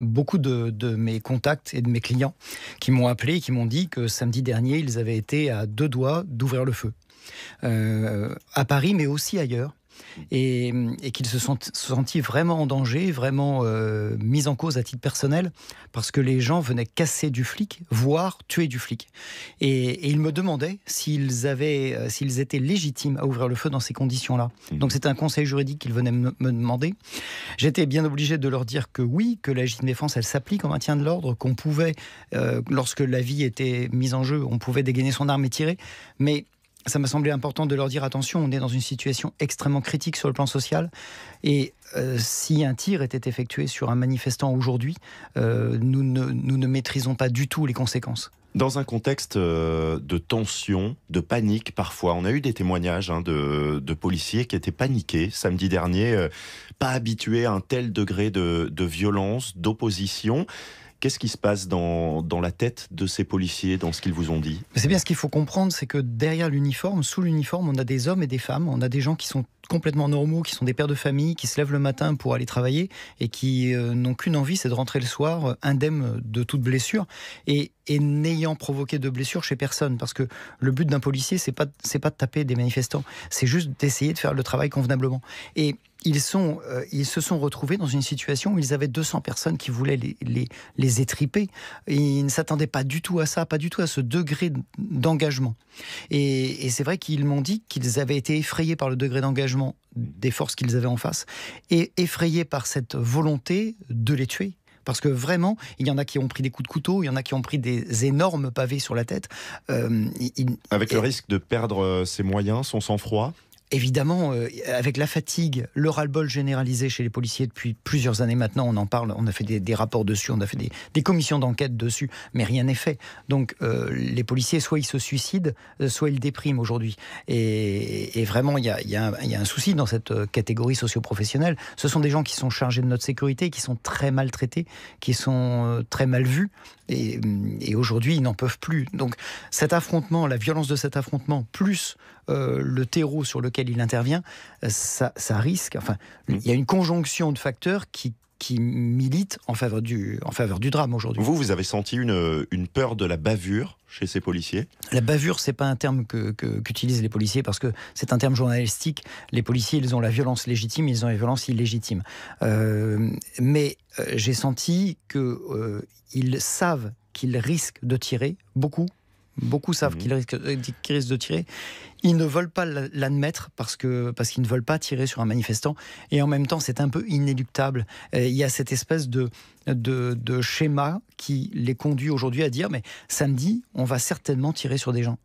beaucoup de, mes contacts et de mes clients qui m'ont appelé et qui m'ont dit que samedi dernier, ils avaient été à deux doigts d'ouvrir le feu. Euh, à Paris, mais aussi ailleurs et, qu'ils se sont sentis vraiment en danger, vraiment euh, mis en cause à titre personnel, parce que les gens venaient casser du flic, voire tuer du flic. Et, ils me demandaient s'ils avaient, euh, s'ils étaient légitimes à ouvrir le feu dans ces conditions-là. Mhm. Donc c'était un conseil juridique qu'ils venaient me, demander. J'étais bien obligé de leur dire que oui, que la défense, elle s'applique en maintien de l'ordre, qu'on pouvait, euh, lorsque la vie était mise en jeu, on pouvait dégainer son arme et tirer, mais ça m'a semblé important de leur dire attention, on est dans une situation extrêmement critique sur le plan social. Et euh, si un tir était effectué sur un manifestant aujourd'hui, euh, nous, ne, nous ne maîtrisons pas du tout les conséquences. Dans un contexte euh, de tension, de panique parfois, on a eu des témoignages hein, de, policiers qui étaient paniqués samedi dernier, pas habitués à un tel degré de, de violence, d'opposition. Qu'est-ce qui se passe dans, la tête de ces policiers, dans ce qu'ils vous ont dit C'est bien ce qu'il faut comprendre, c'est que derrière l'uniforme, sous l'uniforme, on a des hommes et des femmes, on a des gens qui sont complètement normaux, qui sont des pères de famille, qui se lèvent le matin pour aller travailler et qui euh, n'ont qu'une envie, c'est de rentrer le soir euh, indemne de toute blessure et, n'ayant provoqué de blessure chez personne. Parce que le but d'un policier, c'est pas c'est pas de taper des manifestants, c'est juste d'essayer de faire le travail convenablement. Et euh, ils, se sont retrouvés dans une situation où ils avaient 200 personnes qui voulaient les, étriper. ils ne s'attendaient pas du tout à ça, pas du tout à ce degré d'engagement. Et, c'est vrai qu'ils m'ont dit qu'ils avaient été effrayés par le degré d'engagement des forces qu'ils avaient en face et effrayés par cette volonté de les tuer parce que vraiment, il y en a qui ont pris des coups de couteau, il y en a qui ont pris des énormes pavés sur la tête. Euh, Avec le risque de perdre euh, ses moyens, son sang-froid évidemment, euh, avec la fatigue, le ras-le-bol généralisé chez les policiers depuis plusieurs années maintenant, on en parle, on a fait des, rapports dessus, on a fait des, commissions d'enquête dessus, mais rien n'est fait. Donc euh, les policiers, soit ils se suicident, euh, soit ils dépriment aujourd'hui. Et, vraiment, il y, y a, un souci dans cette catégorie socio-professionnelle. Ce sont des gens qui sont chargés de notre sécurité, qui sont très maltraités, qui sont très mal vus, Hum, et, aujourd'hui, ils n'en peuvent plus. Donc cet affrontement, la violence de cet affrontement, plus euh, le terreau sur lequel il intervient, euh, ça, risque. Enfin, mm. il y a une conjonction de facteurs qui, qui militent en faveur du, en faveur du drame aujourd'hui. Vous, vous avez senti une, une peur de la bavure chez ces policiers La bavure, c'est pas un terme qu'utilisent les policiers parce que c'est un terme journalistique. Les policiers, ils ont la violence légitime, ils ont la violence illégitime. Euh, mais euh, j'ai senti qu'ils euh, savent qu'ils risquent de tirer, beaucoup, beaucoup savent mhm. euh, qu'ils risquent, de tirer. Ils ne veulent pas l'admettre parce que parce qu'ils ne veulent pas tirer sur un manifestant. Et en même temps, c'est un peu inéluctable. il y a cette espèce de, de schéma qui les conduit aujourd'hui à dire mais samedi, on va certainement tirer sur des gens.